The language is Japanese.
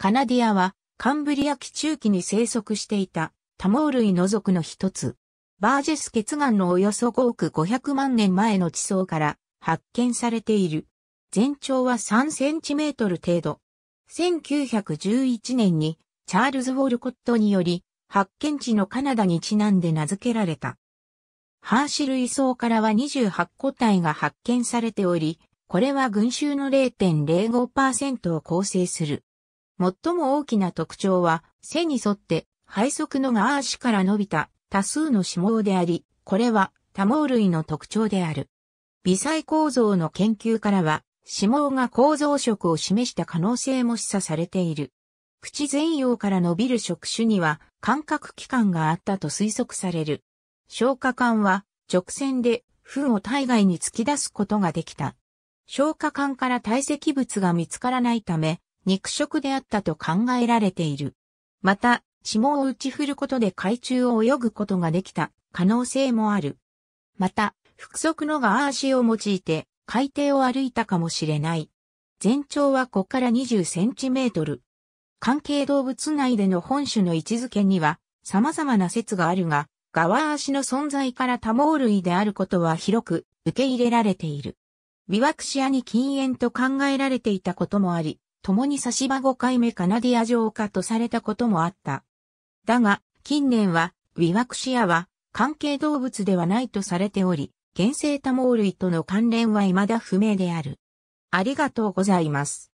カナディアはカンブリア紀中期に生息していた多毛類の属の一つ。バージェス血岩のおよそ5億500万年前の地層から発見されている。全長は3センチメートル程度。1911年にチャールズ・ウォルコットにより発見地のカナダにちなんで名付けられた。ハーシ類層からは28個体が発見されており、これは群衆の0.05%を構成する。最も大きな特徴は、背に沿って、背側のガーシから伸びた多数の脂肪であり、これは多毛類の特徴である。微細構造の研究からは、脂肪が構造色を示した可能性も示唆されている。口全容から伸びる触手には感覚器官があったと推測される。消化管は直線で糞を体外に突き出すことができた。消化管から体積物が見つからないため、肉食であったと考えられている。また、霜を打ち振ることで海中を泳ぐことができた可能性もある。また、複足のガー足を用いて海底を歩いたかもしれない。全長は5から20センチメートル。関係動物内での本種の位置づけには様々な説があるが、ガワ足の存在から多毛類であることは広く受け入れられている。ビワクシアに禁煙と考えられていたこともあり、共に差し場5回目カナディア城下とされたこともあった。だが、近年は、ウィワクシアは、関係動物ではないとされており、原生多毛類との関連は未だ不明である。ありがとうございます。